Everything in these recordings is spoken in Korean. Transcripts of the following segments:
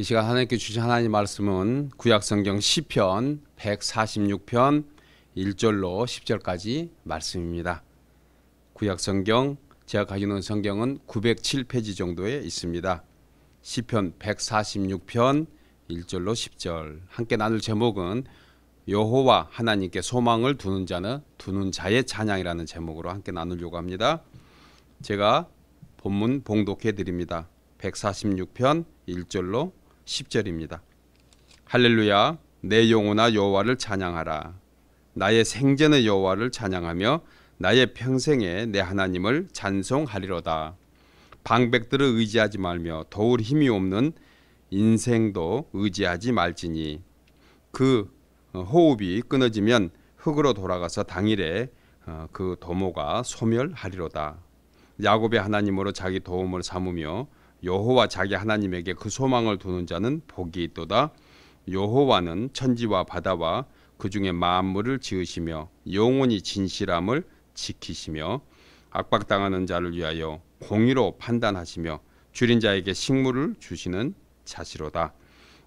이 시간 하나님께 주신 하나님 말씀은 구약성경 1 0편 146편 1절로 10절까지 말씀입니다. 구약성경 제가 가지고 있는 성경은 907페이지 정도에 있습니다. 시편 146편 1절로 10절 함께 나눌 제목은 여호와 하나님께 소망을 두는 자는 두는 자의 찬양이라는 제목으로 함께 나누려고 합니다. 제가 본문 봉독해 드립니다. 146편 1절로 10절입니다. 할렐루야 내 영혼아 여호와를 찬양하라 나의 생전의 여호와를 찬양하며 나의 평생에 내 하나님을 찬송하리로다 방백들을 의지하지 말며 도울 힘이 없는 인생도 의지하지 말지니 그 어, 호흡이 끊어지면 흙으로 돌아가서 당일에 어, 그 도모가 소멸하리로다 야곱의 하나님으로 자기 도움을 삼으며 여호와 자기 하나님에게 그 소망을 두는 자는 복이 있도다. 여호와는 천지와 바다와 그 중에 만물을 지으시며 영원히 진실함을 지키시며 압박당하는 자를 위하여 공의로 판단하시며 줄인 자에게 식물을 주시는 자시로다.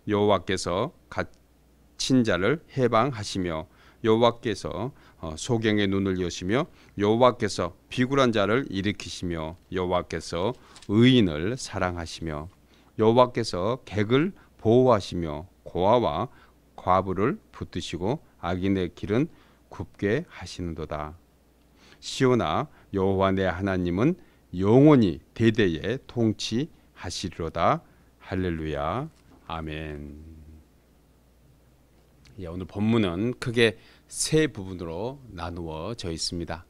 여호와께서 갇힌 자를 해방하시며 여호와께서 어, 소경의 눈을 여시며 여호와께서 비굴한 자를 일으키시며 여호와께서 의인을 사랑하시며 여호와께서 객을 보호하시며 고아와 과부를 붙드시고 악인의 길은 굽게 하시는도다. 시오나 여호와 내 하나님은 영원히 대대에 통치하시리로다. 할렐루야. 아멘. 예, 오늘 본문은 크게 세 부분으로 나누어져 있습니다.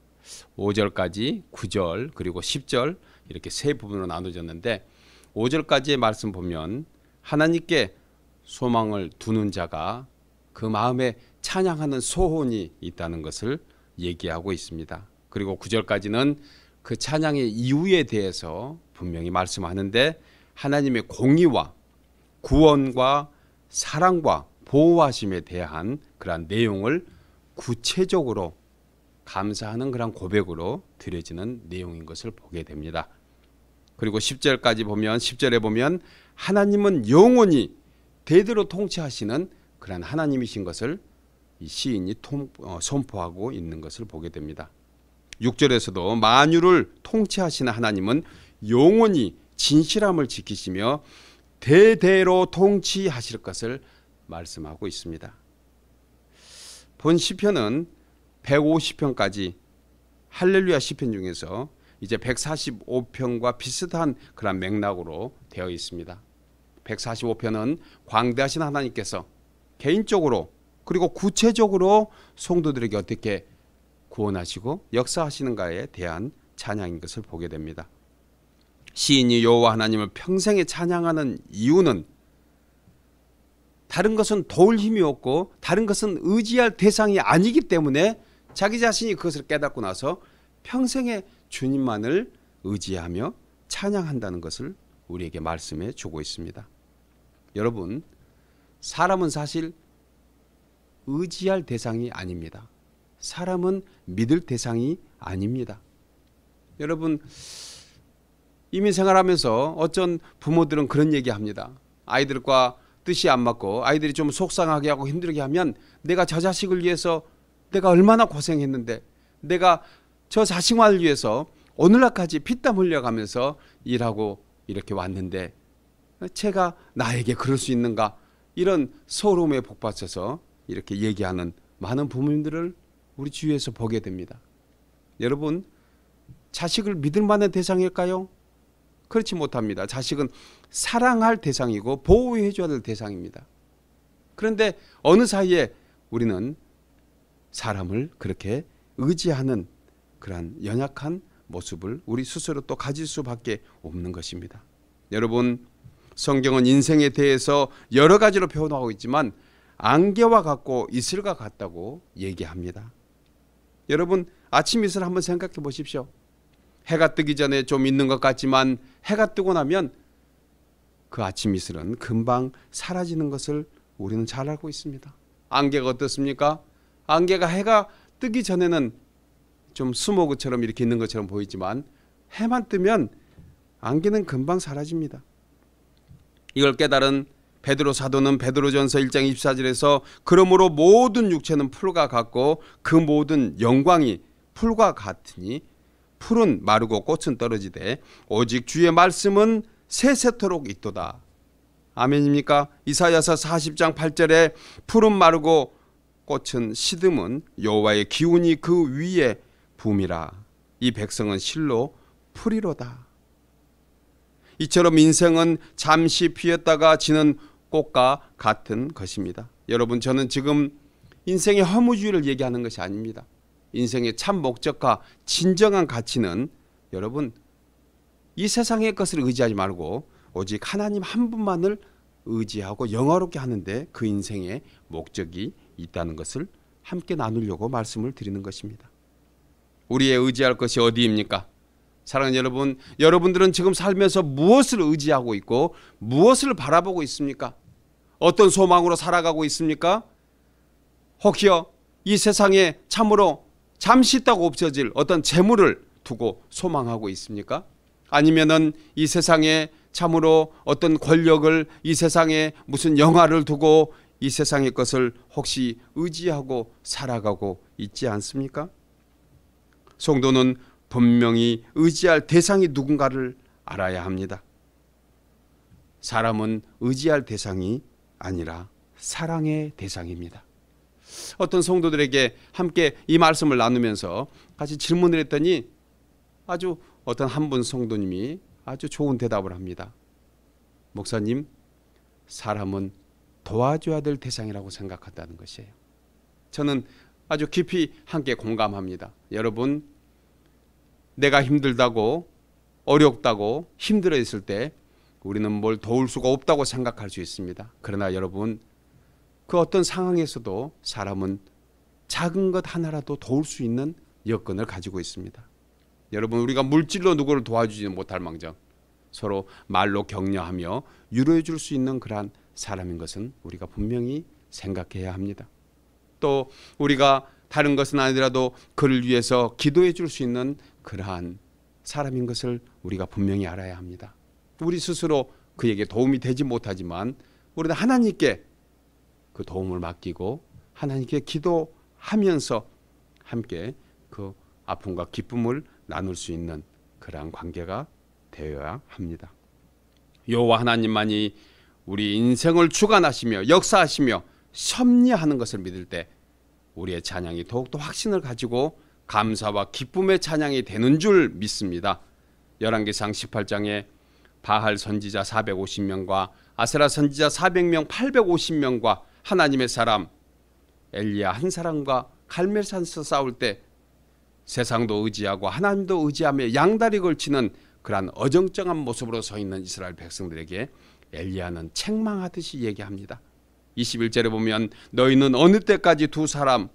5절까지 9절 그리고 10절 이렇게 세 부분으로 나누어졌는데 5절까지의 말씀 보면 하나님께 소망을 두는 자가 그 마음에 찬양하는 소원이 있다는 것을 얘기하고 있습니다. 그리고 9절까지는 그 찬양의 이유에 대해서 분명히 말씀하는데 하나님의 공의와 구원과 사랑과 보호하심에 대한 그러한 내용을 구체적으로 감사하는 그런 고백으로 드려지는 내용인 것을 보게 됩니다. 그리고 10절까지 보면 10절에 보면 하나님은 영원히 대대로 통치하시는 그런 하나님이신 것을 시인이 통, 어, 선포하고 있는 것을 보게 됩니다. 6절에서도 만유를 통치하시는 하나님은 영원히 진실함을 지키시며 대대로 통치하실 것을 말씀하고 있습니다. 본 시편은 150편까지 할렐루야 시편 중에서 이제 145편과 비슷한 그런 맥락으로 되어 있습니다. 145편은 광대하신 하나님께서 개인적으로 그리고 구체적으로 성도들에게 어떻게 구원하시고 역사하시는가에 대한 찬양인 것을 보게 됩니다. 시인이 여호와 하나님을 평생에 찬양하는 이유는 다른 것은 도울 힘이 없고 다른 것은 의지할 대상이 아니기 때문에 자기 자신이 그것을 깨닫고 나서 평생에 주님만을 의지하며 찬양한다는 것을 우리에게 말씀해 주고 있습니다. 여러분, 사람은 사실 의지할 대상이 아닙니다. 사람은 믿을 대상이 아닙니다. 여러분, 이민 생활하면서 어쩐 부모들은 그런 얘기 합니다. 아이들과 뜻이 안 맞고 아이들이 좀 속상하게 하고 힘들게 하면 내가 저 자식을 위해서 내가 얼마나 고생했는데 내가 저 자식만을 위해서 오늘날까지 피땀 흘려가면서 일하고 이렇게 왔는데 제가 나에게 그럴 수 있는가 이런 소름에 복받쳐서 이렇게 얘기하는 많은 부모님들을 우리 주위에서 보게 됩니다. 여러분 자식을 믿을 만한 대상일까요? 그렇지 못합니다. 자식은 사랑할 대상이고 보호해 줘야 될 대상입니다. 그런데 어느 사이에 우리는 사람을 그렇게 의지하는 그러한 연약한 모습을 우리 스스로 또 가질 수밖에 없는 것입니다. 여러분 성경은 인생에 대해서 여러 가지로 표현하고 있지만 안개와 같고 이슬과 같다고 얘기합니다. 여러분 아침 이슬 한번 생각해 보십시오. 해가 뜨기 전에 좀 있는 것 같지만 해가 뜨고 나면 그 아침 이슬은 금방 사라지는 것을 우리는 잘 알고 있습니다. 안개가 어떻습니까? 안개가 해가 뜨기 전에는 좀수모처럼 이렇게 있는 것처럼 보이지만 해만 뜨면 안개는 금방 사라집니다. 이걸 깨달은 베드로 사도는 베드로전서 1장 24절에서 그러므로 모든 육체는 풀과 같고 그 모든 영광이 풀과 같으니 풀은 마르고 꽃은 떨어지되 오직 주의 말씀은 세세토록 있도다. 아멘입니까? 이사야서 40장 8절에 풀은 마르고 꽃은 시듬은 여호와의 기운이 그 위에 붐이라. 이 백성은 실로 풀이로다. 이처럼 인생은 잠시 피었다가 지는 꽃과 같은 것입니다. 여러분 저는 지금 인생의 허무주의를 얘기하는 것이 아닙니다. 인생의 참 목적과 진정한 가치는 여러분 이 세상의 것을 의지하지 말고 오직 하나님 한 분만을 의지하고 영화롭게 하는데 그 인생의 목적이 있다는 것을 함께 나누려고 말씀을 드리는 것입니다. 우리의 의지할 것이 어디입니까? 사랑하는 여러분, 여러분들은 지금 살면서 무엇을 의지하고 있고 무엇을 바라보고 있습니까? 어떤 소망으로 살아가고 있습니까? 혹여 이 세상에 참으로 잠시 있다 없어질 어떤 재물을 두고 소망하고 있습니까? 아니면은 이 세상에 참으로 어떤 권력을 이 세상에 무슨 영화를 두고 이 세상의 것을 혹시 의지하고 살아가고 있지 않습니까? 성도는 분명히 의지할 대상이 누군가를 알아야 합니다. 사람은 의지할 대상이 아니라 사랑의 대상입니다. 어떤 성도들에게 함께 이 말씀을 나누면서 같이 질문을 했더니 아주 어떤 한 분 성도님이 아주 좋은 대답을 합니다. 목사님, 사람은 도와줘야 될 대상이라고 생각한다는 것이에요. 저는 아주 깊이 함께 공감합니다. 여러분, 내가 힘들다고 어렵다고 힘들어 있을 때 우리는 뭘 도울 수가 없다고 생각할 수 있습니다. 그러나 여러분, 그 어떤 상황에서도 사람은 작은 것 하나라도 도울 수 있는 여건을 가지고 있습니다. 여러분 우리가 물질로 누구를 도와주지 못할 망정 서로 말로 격려하며 위로해 줄 수 있는 그러한 사람인 것은 우리가 분명히 생각해야 합니다. 또 우리가 다른 것은 아니더라도 그를 위해서 기도해 줄 수 있는 그러한 사람인 것을 우리가 분명히 알아야 합니다. 우리 스스로 그에게 도움이 되지 못하지만 우리는 하나님께 그 도움을 맡기고 하나님께 기도하면서 함께 그 아픔과 기쁨을 나눌 수 있는 그러한 관계가 되어야 합니다. 여호와 하나님만이 우리 인생을 주관하시며 역사하시며 섭리하는 것을 믿을 때 우리의 찬양이 더욱더 확신을 가지고 감사와 기쁨의 찬양이 되는 줄 믿습니다. 열왕기상 18장에 바할 선지자 450명과 아세라 선지자 400명 850명과 하나님의 사람 엘리야 한 사람과 갈멜산에서 싸울 때 세상도 의지하고 하나님도 의지하며 양다리 걸치는 그러한 어정쩡한 모습으로 서 있는 이스라엘 백성들에게 엘리야는 책망하듯이 얘기합니다. 21절에 보면 너희는 어느 때까지 두 사람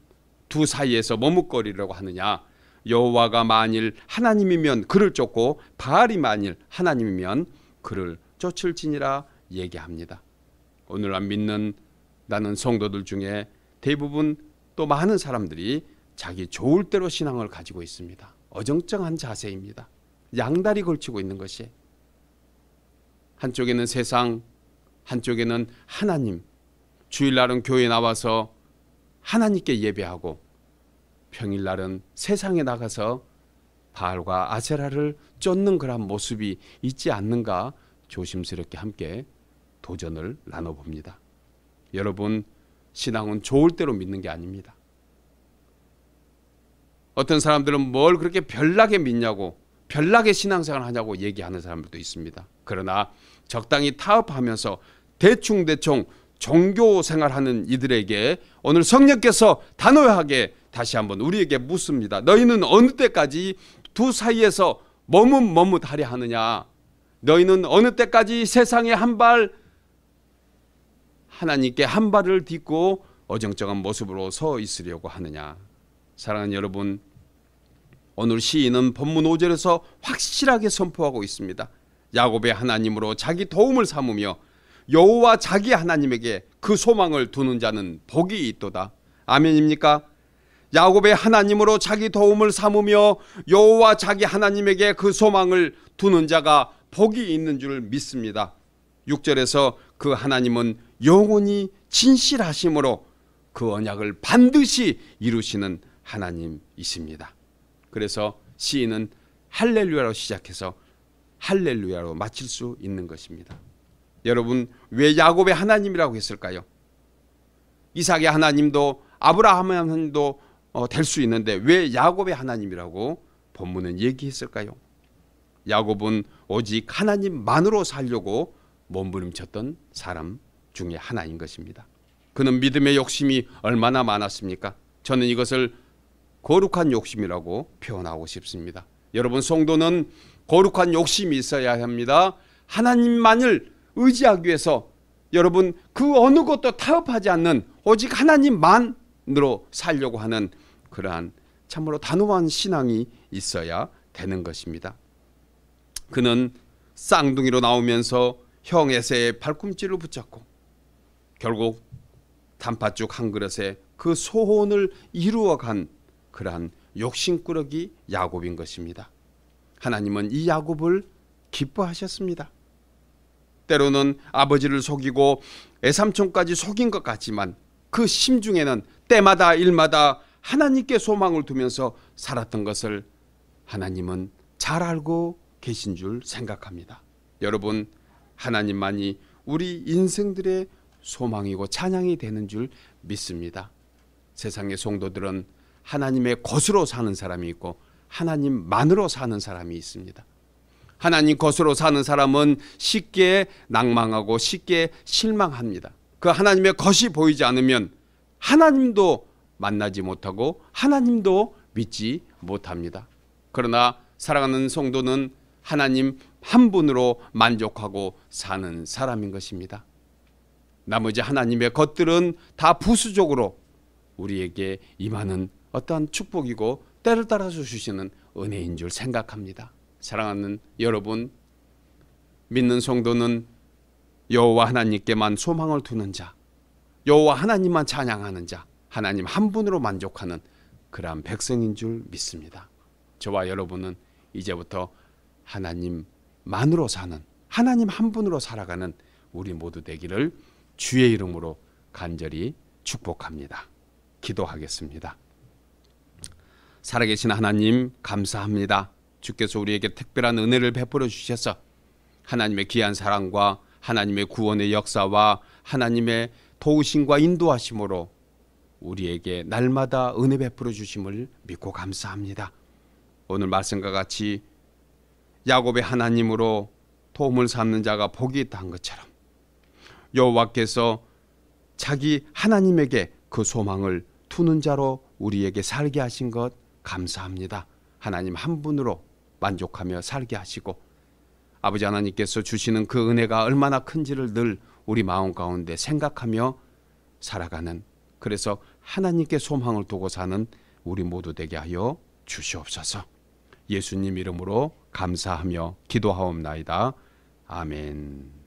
두 사이에서 머뭇거리려고 하느냐 여호와가 만일 하나님이면 그를 쫓고 바알이 만일 하나님이면 그를 쫓을지니라 얘기합니다. 오늘 날 믿는 나는 성도들 중에 대부분 또 많은 사람들이 자기 좋을 대로 신앙을 가지고 있습니다. 어정쩡한 자세입니다. 양다리 걸치고 있는 것이 한쪽에는 세상, 한쪽에는 하나님. 주일날은 교회 나와서 하나님께 예배하고 평일날은 세상에 나가서 바알과 아세라를 쫓는 그런 모습이 있지 않는가 조심스럽게 함께 도전을 나눠봅니다. 여러분 신앙은 좋을 대로 믿는 게 아닙니다. 어떤 사람들은 뭘 그렇게 별나게 믿냐고 별나게 신앙생활 하냐고 얘기하는 사람들도 있습니다. 그러나 적당히 타협하면서 대충 대충 종교 생활하는 이들에게 오늘 성령께서 단호하게 다시 한번 우리에게 묻습니다. 너희는 어느 때까지 두 사이에서 머뭇머뭇하려 하느냐? 너희는 어느 때까지 세상에 한발 하나님께 한 발을 딛고 어정쩡한 모습으로 서 있으려고 하느냐. 사랑하는 여러분, 오늘 시인은 본문 5절에서 확실하게 선포하고 있습니다. 야곱의 하나님으로 자기 도움을 삼으며 여호와 자기 하나님에게 그 소망을 두는 자는 복이 있도다. 아멘입니까? 야곱의 하나님으로 자기 도움을 삼으며 여호와 자기 하나님에게 그 소망을 두는 자가 복이 있는 줄 믿습니다. 6절에서 그 하나님은 영원히 진실하심으로 그 언약을 반드시 이루시는 하나님이십니다. 그래서 시인은 할렐루야로 시작해서 할렐루야로 마칠 수 있는 것입니다. 여러분 왜 야곱의 하나님이라고 했을까요? 이삭의 하나님도 아브라함의 하나님도 어, 될수 있는데 왜 야곱의 하나님이라고 본문은 얘기했을까요? 야곱은 오직 하나님만으로 살려고 몸부림쳤던 사람 중에 하나인 것입니다. 그는 믿음의 욕심이 얼마나 많았습니까? 저는 이것을 거룩한 욕심이라고 표현하고 싶습니다. 여러분 성도는 거룩한 욕심이 있어야 합니다. 하나님만을 의지하기 위해서 여러분 그 어느 것도 타협하지 않는 오직 하나님만으로 살려고 하는 그러한 참으로 단호한 신앙이 있어야 되는 것입니다. 그는 쌍둥이로 나오면서 형 에세의 발꿈치를 붙잡고 결국 단팥죽 한 그릇에 그 소원을 이루어간 그러한 욕심꾸러기 야곱인 것입니다. 하나님은 이 야곱을 기뻐하셨습니다. 때로는 아버지를 속이고 애삼촌까지 속인 것 같지만 그 심중에는 때마다 일마다 하나님께 소망을 두면서 살았던 것을 하나님은 잘 알고 계신 줄 생각합니다. 여러분 하나님만이 우리 인생들의 소망이고 찬양이 되는 줄 믿습니다. 세상의 성도들은 하나님의 것으로 사는 사람이 있고 하나님만으로 사는 사람이 있습니다. 하나님 것으로 사는 사람은 쉽게 낭망하고 쉽게 실망합니다. 그 하나님의 것이 보이지 않으면 하나님도 만나지 못하고 하나님도 믿지 못합니다. 그러나 사랑하는 성도는 하나님 한 분으로 만족하고 사는 사람인 것입니다. 나머지 하나님의 것들은 다 부수적으로 우리에게 임하는 어떠한 축복이고 때를 따라 주시는 은혜인 줄 생각합니다. 사랑하는 여러분, 믿는 성도는 여호와 하나님께만 소망을 두는 자, 여호와 하나님만 찬양하는 자, 하나님 한 분으로 만족하는 그러한 백성인 줄 믿습니다. 저와 여러분은 이제부터 하나님 만으로 사는 하나님 한 분으로 살아가는 우리 모두 되기를 주의 이름으로 간절히 축복합니다. 기도하겠습니다. 살아계신 하나님 감사합니다. 주께서 우리에게 특별한 은혜를 베풀어 주셔서 하나님의 귀한 사랑과 하나님의 구원의 역사와 하나님의 도우심과 인도하심으로 우리에게 날마다 은혜 베풀어 주심을 믿고 감사합니다. 오늘 말씀과 같이 야곱의 하나님으로 도움을 삼는 자가 복이 있다한 것처럼 여호와께서 자기 하나님에게 그 소망을 두는 자로 우리에게 살게 하신 것 감사합니다. 하나님 한 분으로 만족하며 살게 하시고 아버지 하나님께서 주시는 그 은혜가 얼마나 큰지를 늘 우리 마음 가운데 생각하며 살아가는 그래서 하나님께 소망을 두고 사는 우리 모두 되게 하여 주시옵소서. 예수님 이름으로 감사하며 기도하옵나이다. 아멘.